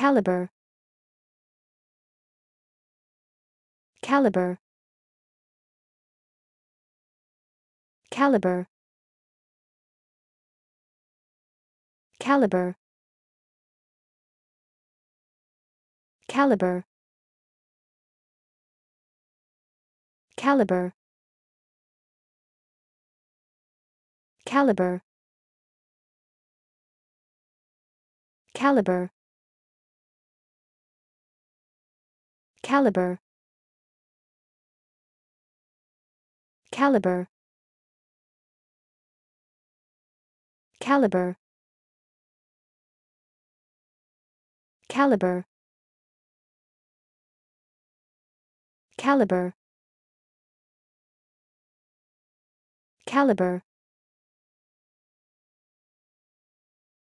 caliber caliber caliber caliber caliber caliber caliber caliber caliber caliber caliber caliber caliber caliber